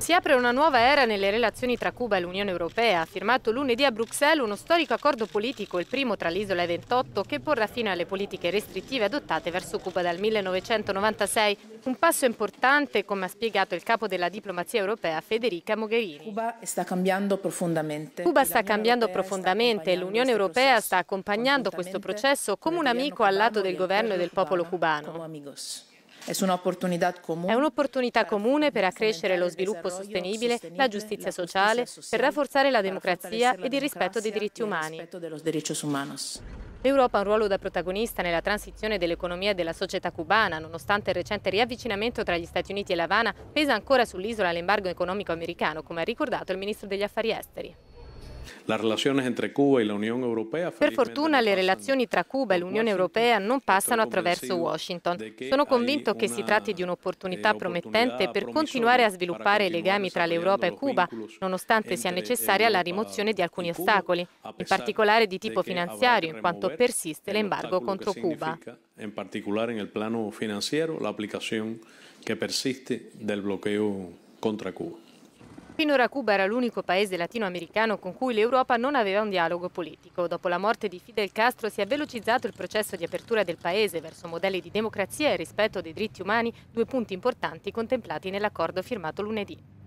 Si apre una nuova era nelle relazioni tra Cuba e l'Unione Europea. firmato lunedì a Bruxelles uno storico accordo politico, il primo tra l'isola e 28, che porrà fine alle politiche restrittive adottate verso Cuba dal 1996. Un passo importante, come ha spiegato il capo della diplomazia europea Federica Mogherini. Cuba sta cambiando profondamente. Cuba sta cambiando profondamente e l'Unione Europea sta accompagnando questo processo come un amico al lato del governo e del popolo cubano. Es È un'opportunità comune per accrescere lo sviluppo sostenibile, la giustizia sociale, per rafforzare la democrazia ed il rispetto dei diritti umani. L'Europa ha un ruolo da protagonista nella transizione dell'economia e della società cubana. Nonostante il recente riavvicinamento tra gli Stati Uniti e La Habana, pesa ancora sull'isola l'embargo economico americano, come ha ricordato il ministro degli affari esteri. Per fortuna le relazioni tra Cuba e l'Unione Europea non passano attraverso Washington. Sono convinto che si tratti di un'opportunità eh, promettente per continuare a sviluppare i legami tra l'Europa e Cuba, nonostante sia necessaria la rimozione di alcuni ostacoli, in particolare di tipo finanziario, in quanto persiste l'embargo contro Cuba. In particolare nel piano finanziario, l'applicazione che persiste del bloqueo contro Cuba. Finora Cuba era l'unico paese latinoamericano con cui l'Europa non aveva un dialogo politico. Dopo la morte di Fidel Castro si è velocizzato il processo di apertura del paese verso modelli di democrazia e rispetto dei diritti umani, due punti importanti contemplati nell'accordo firmato lunedì.